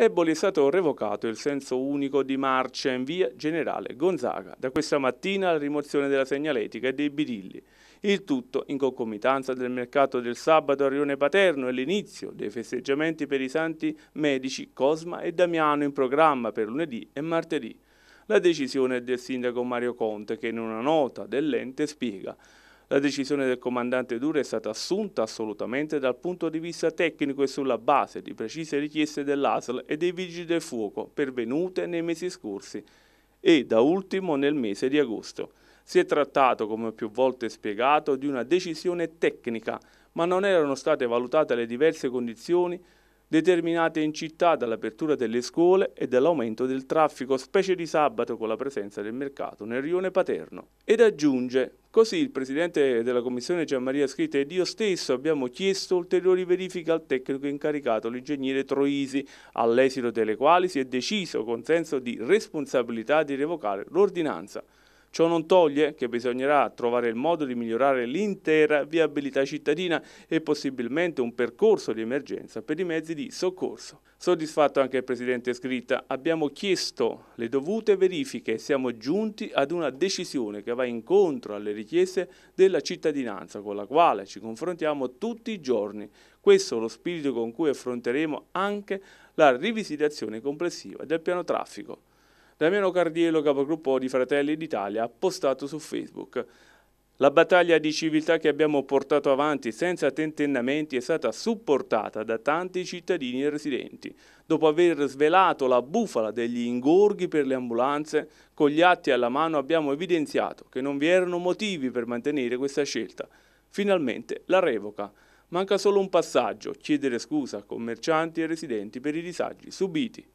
Eboli è stato revocato il senso unico di marcia in via Generale Gonzaga. Da questa mattina la rimozione della segnaletica e dei birilli. Il tutto in concomitanza del mercato del sabato a Rione Paterno e l'inizio dei festeggiamenti per i santi medici Cosma e Damiano in programma per lunedì e martedì. La decisione è del sindaco Mario Conte che in una nota dell'ente spiega la decisione del comandante Dura è stata assunta assolutamente dal punto di vista tecnico e sulla base di precise richieste dell'ASL e dei Vigili del Fuoco pervenute nei mesi scorsi e da ultimo nel mese di agosto. Si è trattato, come più volte spiegato, di una decisione tecnica, ma non erano state valutate le diverse condizioni determinate in città dall'apertura delle scuole e dall'aumento del traffico, specie di sabato con la presenza del mercato nel rione paterno. Ed aggiunge, così il presidente della commissione Gianmaria Scritta ed io stesso abbiamo chiesto ulteriori verifiche al tecnico incaricato, l'ingegnere Troisi, all'esito delle quali si è deciso con senso di responsabilità di revocare l'ordinanza. Ciò non toglie che bisognerà trovare il modo di migliorare l'intera viabilità cittadina e possibilmente un percorso di emergenza per i mezzi di soccorso. Soddisfatto anche il Presidente Scritta, abbiamo chiesto le dovute verifiche e siamo giunti ad una decisione che va incontro alle richieste della cittadinanza con la quale ci confrontiamo tutti i giorni. Questo è lo spirito con cui affronteremo anche la rivisitazione complessiva del piano traffico. Damiano Cardiello, capogruppo di Fratelli d'Italia, ha postato su Facebook. La battaglia di civiltà che abbiamo portato avanti senza tentennamenti è stata supportata da tanti cittadini e residenti. Dopo aver svelato la bufala degli ingorghi per le ambulanze, con gli atti alla mano abbiamo evidenziato che non vi erano motivi per mantenere questa scelta. Finalmente la revoca. Manca solo un passaggio, chiedere scusa a commercianti e residenti per i disagi subiti.